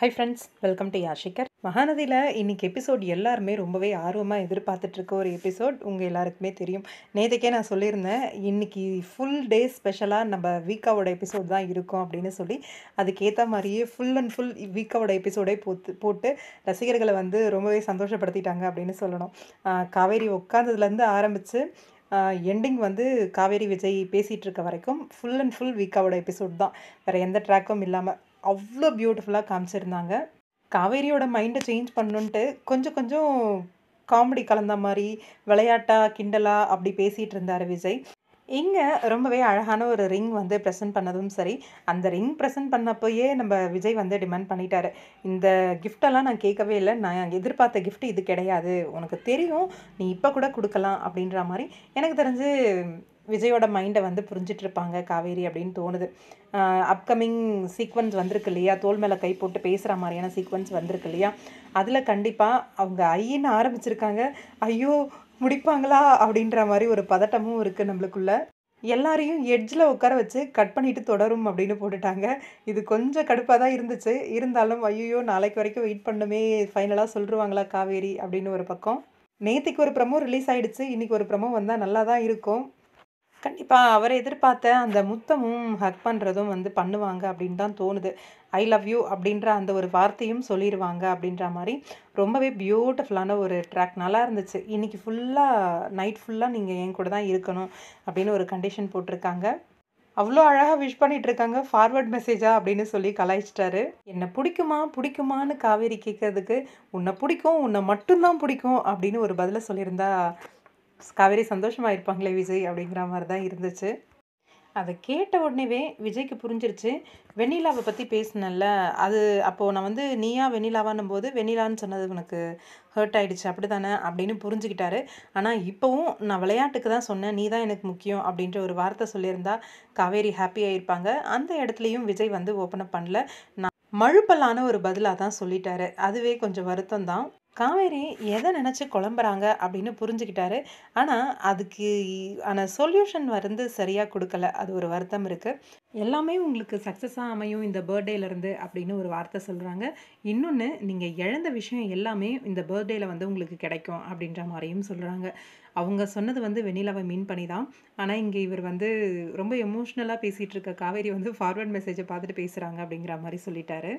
high friends welcome to யாஷிகர் மகாநதியில் இன்றைக்கி எபிசோட் எல்லாருமே ரொம்பவே ஆர்வமாக எதிர்பார்த்துட்ருக்க ஒரு எபிசோட் உங்கள் எல்லாருக்குமே தெரியும் நேற்றுக்கே நான் சொல்லியிருந்தேன் இன்றைக்கி ஃபுல் டே ஸ்பெஷலாக நம்ம வீக்காவோட எபிசோட் தான் இருக்கும் அப்படின்னு சொல்லி அதுக்கேற்ற மாதிரியே ஃபுல் அண்ட் ஃபுல் வீக்காவோட எபிசோடே போத்து போட்டு ரசிகர்களை வந்து ரொம்பவே சந்தோஷப்படுத்திட்டாங்க அப்படின்னு சொல்லணும் காவேரி உட்காந்ததுலேருந்து ஆரம்பித்து எண்டிங் வந்து காவேரி விஜய் பேசிகிட்டு இருக்க வரைக்கும் ஃபுல் அண்ட் ஃபுல் வீக்காவோட எபிசோட் தான் வேறு எந்த ட்ராக்கும் இல்லாமல் அவ்வளோ பியூட்டிஃபுல்லாக காமிச்சிருந்தாங்க காவேரியோட மைண்டை சேஞ்ச் பண்ணுன்ட்டு கொஞ்சம் கொஞ்சம் காமெடி கலந்த மாதிரி விளையாட்டா கிண்டலா அப்படி பேசிகிட்டு இருந்தார் விஜய் இங்கே ரொம்பவே அழகான ஒரு ரிங் வந்து ப்ரெசென்ட் பண்ணதும் சரி அந்த ரிங் ப்ரெசென்ட் பண்ணப்போயே நம்ம விஜய் வந்து டிமாண்ட் பண்ணிட்டாரு இந்த கிஃப்டெல்லாம் நான் கேட்கவே இல்லை நான் எதிர்பார்த்த கிஃப்ட் இது கிடையாது உனக்கு தெரியும் நீ இப்போ கூட கொடுக்கலாம் அப்படின்ற மாதிரி எனக்கு தெரிஞ்சு விஜயோட மைண்டை வந்து இருப்பாங்க காவேரி அப்படின்னு தோணுது அப்கமிங் சீக்வன்ஸ் வந்திருக்கு இல்லையா தோல் மேலே கை போட்டு பேசுகிற மாதிரியான சீக்வன்ஸ் வந்திருக்கு இல்லையா அதில் கண்டிப்பாக அவங்க ஐயின்னு ஆரம்பிச்சிருக்காங்க ஐயோ முடிப்பாங்களா அப்படின்ற மாதிரி ஒரு பதட்டமும் இருக்குது நம்மளுக்குள்ளே எல்லாரையும் எட்ஜில் உட்கார வச்சு கட் பண்ணிவிட்டு தொடரும் அப்படின்னு போட்டுட்டாங்க இது கொஞ்சம் கடுப்பாக தான் இருந்துச்சு இருந்தாலும் ஐயோ நாளைக்கு வரைக்கும் வெயிட் பண்ணுமே ஃபைனலாக சொல்லிருவாங்களா காவேரி அப்படின்னு ஒரு பக்கம் நேற்றுக்கு ஒரு ப்ரமோ ரிலீஸ் ஆகிடுச்சு இன்றைக்கி ஒரு ப்ரமோ வந்தால் நல்லா தான் இருக்கும் கண்டிப்பாக அவரை எதிர்பார்த்த அந்த முத்தமும் ஹக் பண்ணுறதும் வந்து பண்ணுவாங்க அப்படின்னு தான் தோணுது ஐ லவ் யூ அப்படின்ற அந்த ஒரு வார்த்தையும் சொல்லிடுவாங்க அப்படின்ற மாதிரி ரொம்பவே பியூட்டிஃபுல்லான ஒரு ட்ராக் நல்லா இருந்துச்சு இன்றைக்கி ஃபுல்லாக நைட் ஃபுல்லாக நீங்கள் என் கூட தான் இருக்கணும் அப்படின்னு ஒரு கண்டிஷன் போட்டிருக்காங்க அவ்வளோ அழகாக விஷ் பண்ணிகிட்டு இருக்காங்க ஃபார்வர்ட் மெசேஜாக அப்படின்னு சொல்லி கலாய்ச்சிட்டாரு என்னை பிடிக்குமா பிடிக்குமான்னு காவேரி கேட்கறதுக்கு உன்னை பிடிக்கும் உன்னை மட்டும்தான் பிடிக்கும் அப்படின்னு ஒரு பதிலை சொல்லியிருந்தா காவேரி சந்தோஷமாக இருப்பாங்களே விஜய் அப்படிங்கிற மாதிரி தான் இருந்துச்சு அதை கேட்ட உடனேவே விஜய்க்கு புரிஞ்சிருச்சு வெண்ணிலாவை பற்றி பேசினல்ல அது அப்போது நான் வந்து நீயா வெண்ணிலாவான்னும் போது வெண்ணிலான்னு சொன்னது உனக்கு ஹர்ட் ஆகிடுச்சு அப்படி தானே அப்படின்னு புரிஞ்சுக்கிட்டாரு ஆனால் இப்போவும் நான் விளையாட்டுக்கு தான் சொன்னேன் நீ தான் எனக்கு முக்கியம் அப்படின்ற ஒரு வார்த்தை சொல்லியிருந்தா காவேரி ஹாப்பியாக இருப்பாங்க அந்த இடத்துலையும் விஜய் வந்து ஓப்பன் அப் பண்ணல நான் மழுப்பலான ஒரு பதிலாக தான் சொல்லிட்டாரு அதுவே கொஞ்சம் வருத்தம் தான் காவேரி எதை நினச்சி குழம்புறாங்க அப்படின்னு புரிஞ்சுக்கிட்டாரு ஆனால் அதுக்கு ஆனால் சொல்யூஷன் வந்து சரியாக கொடுக்கல அது ஒரு வருத்தம் இருக்குது எல்லாமே உங்களுக்கு சக்ஸஸாக அமையும் இந்த பர்த்டேலேருந்து அப்படின்னு ஒரு வார்த்தை சொல்கிறாங்க இன்னொன்று நீங்கள் இழந்த விஷயம் எல்லாமே இந்த பர்த்டேயில் வந்து உங்களுக்கு கிடைக்கும் அப்படின்ற மாதிரியும் சொல்கிறாங்க அவங்க சொன்னது வந்து வெண்ணிலாவை மீன் பண்ணி தான் ஆனால் இங்கே இவர் வந்து ரொம்ப எமோஷ்னலாக பேசிகிட்டு இருக்க காவேரி வந்து ஃபார்வர்ட் மெசேஜை பார்த்துட்டு பேசுகிறாங்க அப்படிங்கிற மாதிரி சொல்லிட்டாரு